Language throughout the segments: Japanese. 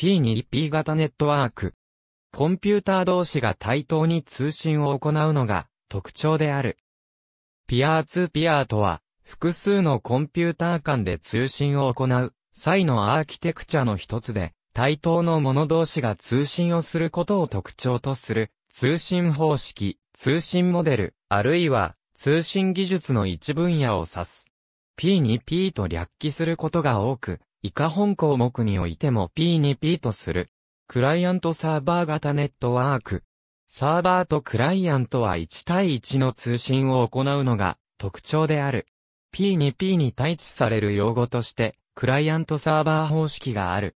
P2P 型ネットワーク。コンピューター同士が対等に通信を行うのが特徴である。ピアーツーピアーとは、複数のコンピューター間で通信を行う際のアーキテクチャの一つで、対等の者同士が通信をすることを特徴とする通信方式、通信モデル、あるいは通信技術の一分野を指す。P2P と略記することが多く、以下本項目においても P に P とする。クライアントサーバー型ネットワーク。サーバーとクライアントは1対1の通信を行うのが特徴である。P に P に対置される用語として、クライアントサーバー方式がある。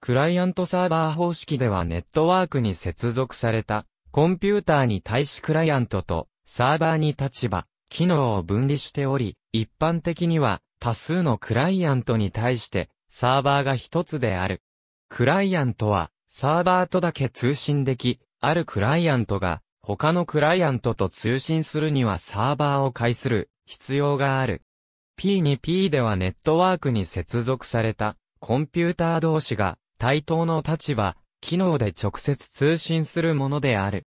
クライアントサーバー方式ではネットワークに接続された、コンピューターに対しクライアントと、サーバーに立場、機能を分離しており、一般的には、多数のクライアントに対して、サーバーが一つである。クライアントは、サーバーとだけ通信でき、あるクライアントが、他のクライアントと通信するにはサーバーを介する必要がある。P2P ではネットワークに接続されたコンピューター同士が対等の立場、機能で直接通信するものである。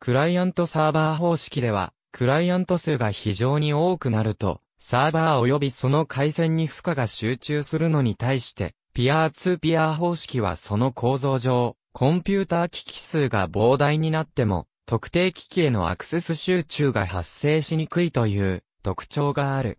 クライアントサーバー方式では、クライアント数が非常に多くなると、サーバー及びその回線に負荷が集中するのに対して、ピアーツーピアー方式はその構造上、コンピューター機器数が膨大になっても、特定機器へのアクセス集中が発生しにくいという特徴がある。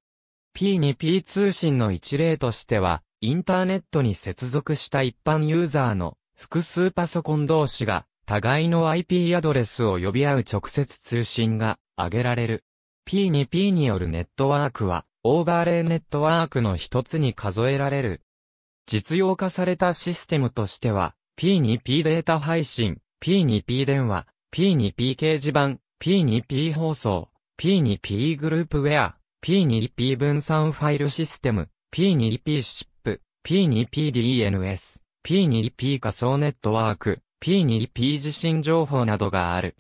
P2P 通信の一例としては、インターネットに接続した一般ユーザーの複数パソコン同士が互いの IP アドレスを呼び合う直接通信が挙げられる。P2P によるネットワークは、オーバーレイネットワークの一つに数えられる。実用化されたシステムとしては、P2P データ配信、P2P 電話、P2P 掲示板、P2P 放送、P2P グループウェア、P2P 分散ファイルシステム、P2P シップ、P2PDNS、P2P 仮想ネットワーク、P2P 地震情報などがある。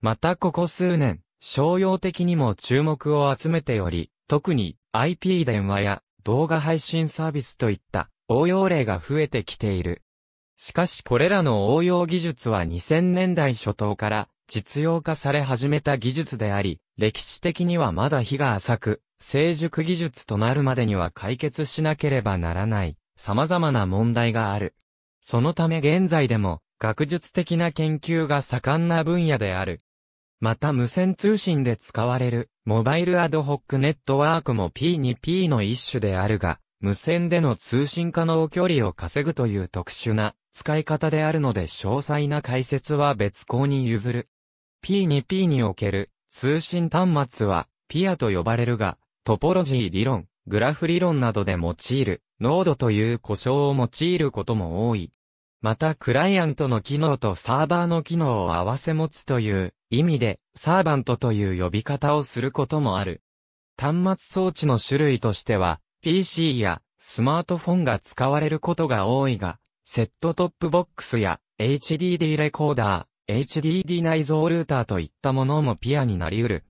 またここ数年、商用的にも注目を集めており、特に IP 電話や動画配信サービスといった応用例が増えてきている。しかしこれらの応用技術は2000年代初頭から実用化され始めた技術であり、歴史的にはまだ日が浅く、成熟技術となるまでには解決しなければならない様々な問題がある。そのため現在でも学術的な研究が盛んな分野であるまた無線通信で使われる、モバイルアドホックネットワークも P2P の一種であるが、無線での通信可能距離を稼ぐという特殊な使い方であるので詳細な解説は別項に譲る。P2P における通信端末はピアと呼ばれるが、トポロジー理論、グラフ理論などで用いるノードという故障を用いることも多い。またクライアントの機能とサーバーの機能を合わせ持つという意味で、サーバントという呼び方をすることもある。端末装置の種類としては、PC やスマートフォンが使われることが多いが、セットトップボックスや HDD レコーダー、HDD 内蔵ルーターといったものもピアになり得る。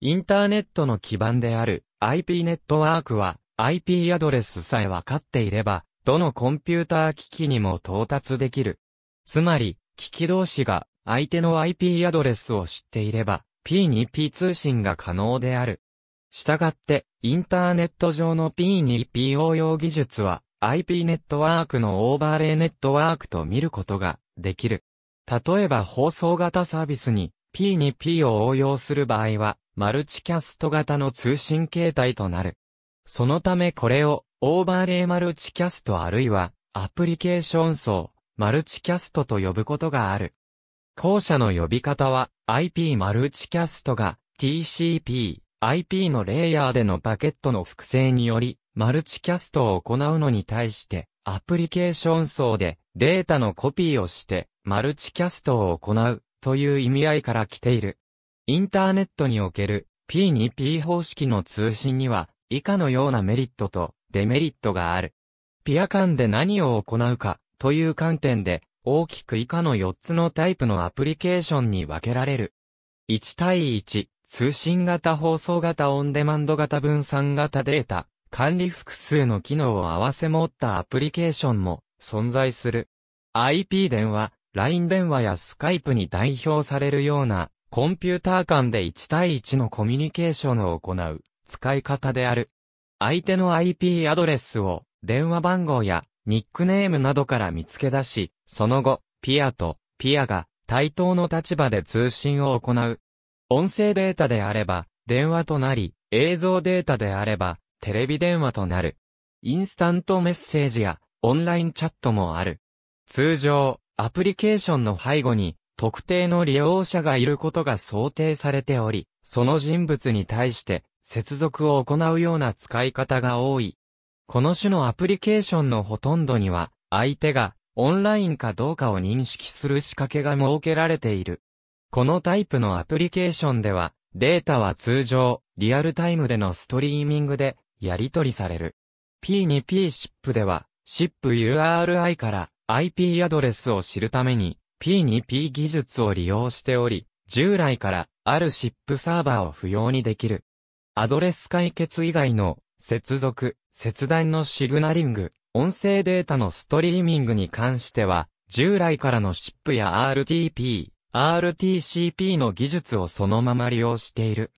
インターネットの基盤である IP ネットワークは IP アドレスさえ分かっていればどのコンピューター機器にも到達できる。つまり、機器同士が相手の IP アドレスを知っていれば、P2P 通信が可能である。したがって、インターネット上の P2P 応用技術は、IP ネットワークのオーバーレイネットワークと見ることができる。例えば放送型サービスに P2P を応用する場合は、マルチキャスト型の通信形態となる。そのためこれをオーバーレイマルチキャストあるいは、アプリケーション層、マルチキャストと呼ぶことがある。後者の呼び方は、IP マルチキャストが、TCP、IP のレイヤーでのパケットの複製により、マルチキャストを行うのに対して、アプリケーション層でデータのコピーをして、マルチキャストを行うという意味合いから来ている。インターネットにおける P2P 方式の通信には以下のようなメリットとデメリットがある。ピア間で何を行うかという観点で大きく以下の4つのタイプのアプリケーションに分けられる。1対1、通信型放送型オンデマンド型分散型データ、管理複数の機能を合わせ持ったアプリケーションも存在する。IP 電話、LINE 電話や Skype に代表されるようなコンピューター間で1対1のコミュニケーションを行う使い方である。相手の IP アドレスを電話番号やニックネームなどから見つけ出し、その後、ピアとピアが対等の立場で通信を行う。音声データであれば電話となり、映像データであればテレビ電話となる。インスタントメッセージやオンラインチャットもある。通常、アプリケーションの背後に特定の利用者がいることが想定されており、その人物に対して接続を行うような使い方が多い。この種のアプリケーションのほとんどには、相手がオンラインかどうかを認識する仕掛けが設けられている。このタイプのアプリケーションでは、データは通常、リアルタイムでのストリーミングで、やり取りされる。P2PSIP では、SIP URI から IP アドレスを知るために、P2P 技術を利用しており、従来から、ある SIP サーバーを不要にできる。アドレス解決以外の接続、切断のシグナリング、音声データのストリーミングに関しては、従来からの SIP や RTP、RTCP の技術をそのまま利用している。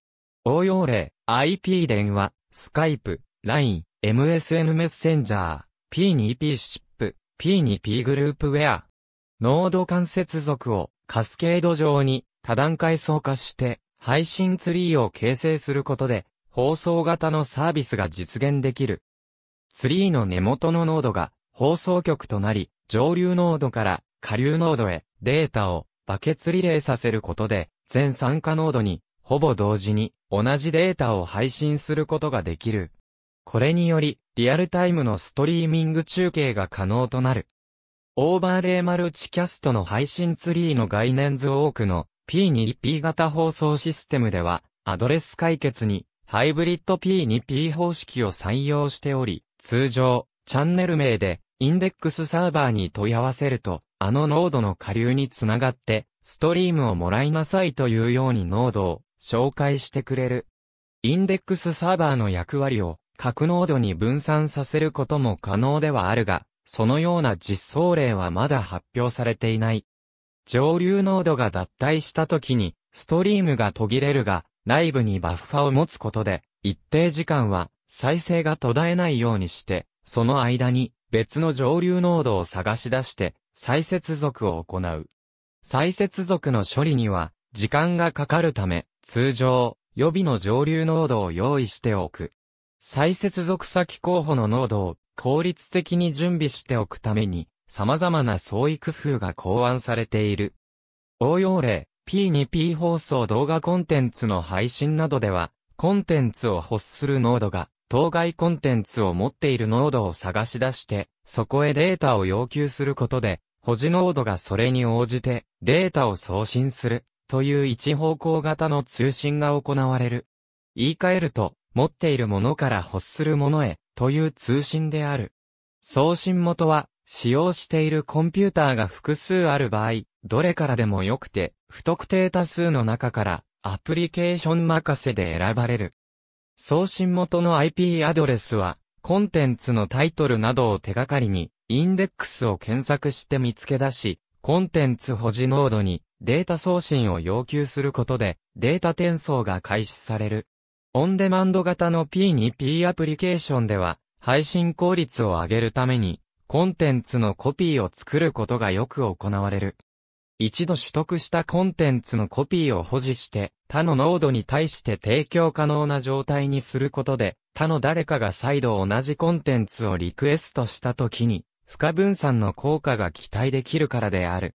応用例、IP 電話、Skype、LINE、MSN メッセンジャー、P2P シップ、P2P グループウェア。ノード間接続をカスケード上に多段階層化して配信ツリーを形成することで、放送型のサービスが実現できる。ツリーの根元のノードが放送局となり、上流ノードから下流ノードへデータをバケツリレーさせることで、全参加ノードにほぼ同時に同じデータを配信することができる。これにより、リアルタイムのストリーミング中継が可能となる。オーバーレイマルチキャストの配信ツリーの概念図多くの P2P 型放送システムでは、アドレス解決に、ハイブリッド P2P 方式を採用しており、通常、チャンネル名で、インデックスサーバーに問い合わせると、あのノードの下流につながって、ストリームをもらいなさいというようにノードを紹介してくれる。インデックスサーバーの役割を各ノードに分散させることも可能ではあるが、そのような実装例はまだ発表されていない。上流濃度が脱退した時に、ストリームが途切れるが、内部にバッファを持つことで、一定時間は再生が途絶えないようにして、その間に別の上流濃度を探し出して、再接続を行う。再接続の処理には、時間がかかるため、通常、予備の上流濃度を用意しておく。再接続先候補の濃度を効率的に準備しておくために、様々な創意工夫が考案されている。応用例、P2P 放送動画コンテンツの配信などでは、コンテンツを欲するノードが、当該コンテンツを持っているノードを探し出して、そこへデータを要求することで、保持ノードがそれに応じてデータを送信するという一方向型の通信が行われる。言い換えると、持っているものから欲するものへという通信である。送信元は使用しているコンピューターが複数ある場合、どれからでもよくて、不特定多数の中からアプリケーション任せで選ばれる。送信元の IP アドレスは、コンテンツのタイトルなどを手がかりに、インデックスを検索して見つけ出し、コンテンツ保持ノードにデータ送信を要求することで、データ転送が開始される。オンデマンド型の P2P アプリケーションでは、配信効率を上げるために、コンテンツのコピーを作ることがよく行われる。一度取得したコンテンツのコピーを保持して、他の濃度に対して提供可能な状態にすることで、他の誰かが再度同じコンテンツをリクエストした時に、不可分散の効果が期待できるからである。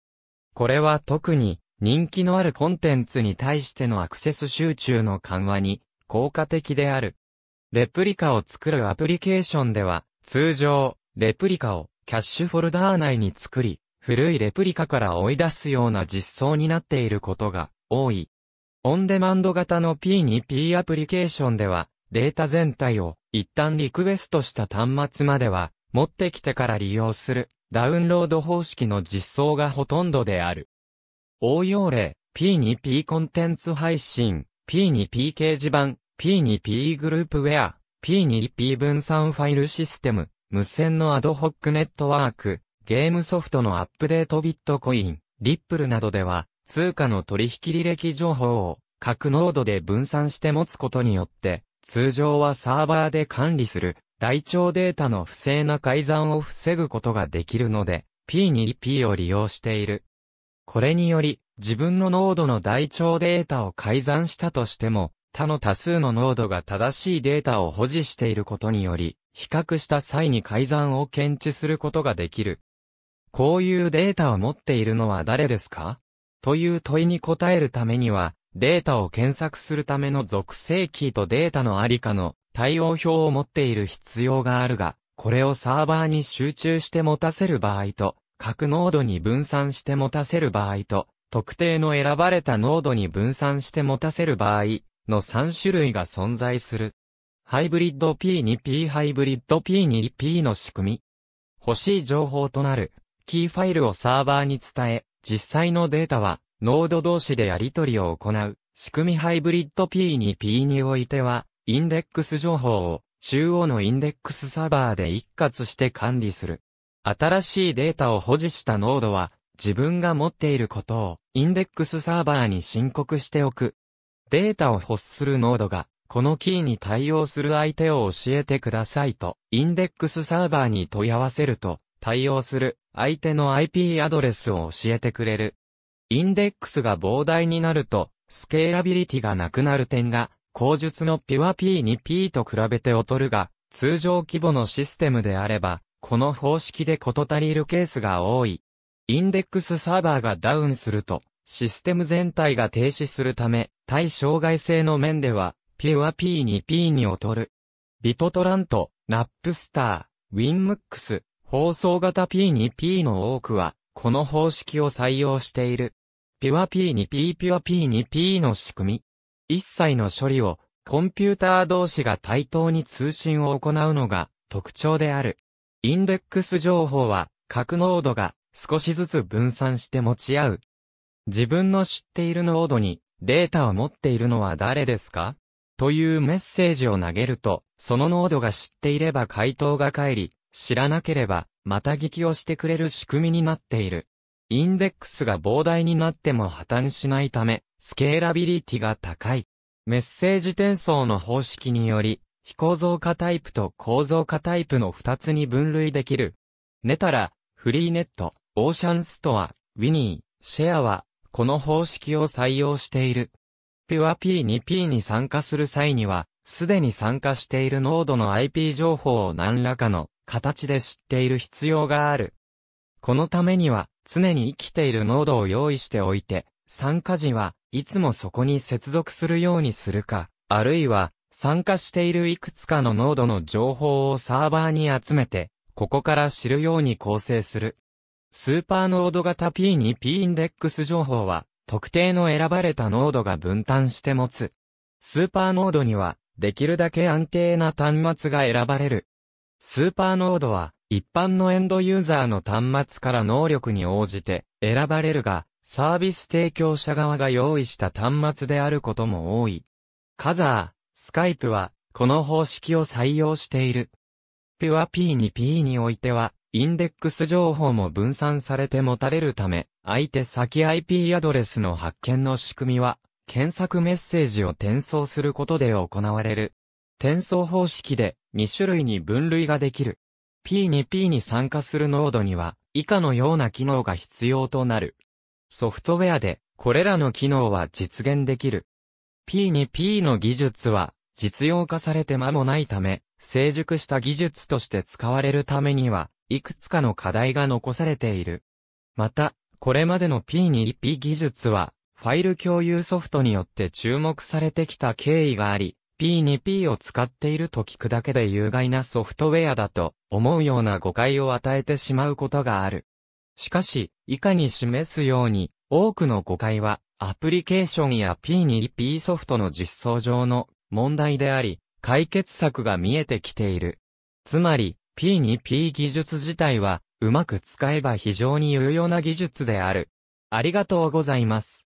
これは特に、人気のあるコンテンツに対してのアクセス集中の緩和に、効果的である。レプリカを作るアプリケーションでは、通常、レプリカをキャッシュフォルダー内に作り、古いレプリカから追い出すような実装になっていることが多い。オンデマンド型の P2P アプリケーションでは、データ全体を一旦リクエストした端末までは、持ってきてから利用するダウンロード方式の実装がほとんどである。応用例、P2P コンテンツ配信、P2P 掲示板、P2P グループウェア、P2P 分散ファイルシステム、無線のアドホックネットワーク、ゲームソフトのアップデートビットコイン、リップルなどでは、通貨の取引履歴情報を各ノードで分散して持つことによって、通常はサーバーで管理する台帳データの不正な改ざんを防ぐことができるので、P2P を利用している。これにより、自分のノードの台帳データを改ざんしたとしても、他の多数のノードが正しいデータを保持していることにより、比較した際に改ざんを検知することができる。こういうデータを持っているのは誰ですかという問いに答えるためには、データを検索するための属性キーとデータのありかの対応表を持っている必要があるが、これをサーバーに集中して持たせる場合と、各ノードに分散して持たせる場合と、特定の選ばれたノードに分散して持たせる場合の3種類が存在する。ハイブリッド P に P ハイブリッド P に P の仕組み。欲しい情報となるキーファイルをサーバーに伝え、実際のデータはノード同士でやり取りを行う。仕組みハイブリッド P に P においては、インデックス情報を中央のインデックスサーバーで一括して管理する。新しいデータを保持したノードは、自分が持っていることをインデックスサーバーに申告しておく。データを欲するノードがこのキーに対応する相手を教えてくださいと、インデックスサーバーに問い合わせると、対応する相手の IP アドレスを教えてくれる。インデックスが膨大になると、スケーラビリティがなくなる点が、口述のピュア P に P と比べて劣るが、通常規模のシステムであれば、この方式で事足りるケースが多い。インデックスサーバーがダウンすると、システム全体が停止するため、対障害性の面では、ピュアピーにピーに劣る。ビトトラント、ナップスター、ウィンムックス、放送型 P2P の多くは、この方式を採用している。ピュア P2P ピュア P2P の仕組み。一切の処理を、コンピューター同士が対等に通信を行うのが特徴である。インデックス情報は、各ノードが少しずつ分散して持ち合う。自分の知っているノードにデータを持っているのは誰ですかというメッセージを投げると、その濃度が知っていれば回答が返り、知らなければ、また聞きをしてくれる仕組みになっている。インデックスが膨大になっても破綻しないため、スケーラビリティが高い。メッセージ転送の方式により、非構造化タイプと構造化タイプの2つに分類できる。ネタラ、フリーネット、オーシャンストア、ウィニー、シェアは、この方式を採用している。ピ p ア P2P に参加する際には、すでに参加しているノードの IP 情報を何らかの形で知っている必要がある。このためには、常に生きているノードを用意しておいて、参加時はいつもそこに接続するようにするか、あるいは参加しているいくつかのノードの情報をサーバーに集めて、ここから知るように構成する。スーパーノード型 P2P インデックス情報は特定の選ばれたノードが分担して持つ。スーパーノードには、できるだけ安定な端末が選ばれる。スーパーノードは、一般のエンドユーザーの端末から能力に応じて選ばれるが、サービス提供者側が用意した端末であることも多い。カザー、スカイプは、この方式を採用している。ピュア P2P においては、インデックス情報も分散されて持たれるため、相手先 IP アドレスの発見の仕組みは、検索メッセージを転送することで行われる。転送方式で2種類に分類ができる。P2P に参加するノードには、以下のような機能が必要となる。ソフトウェアで、これらの機能は実現できる。P2P の技術は、実用化されて間もないため、成熟した技術として使われるためには、いくつかの課題が残されている。また、これまでの p 2 p 技術は、ファイル共有ソフトによって注目されてきた経緯があり、P2P を使っていると聞くだけで有害なソフトウェアだと思うような誤解を与えてしまうことがある。しかし、以下に示すように、多くの誤解は、アプリケーションや P2P ソフトの実装上の問題であり、解決策が見えてきている。つまり、P2P 技術自体は、うまく使えば非常に有用な技術である。ありがとうございます。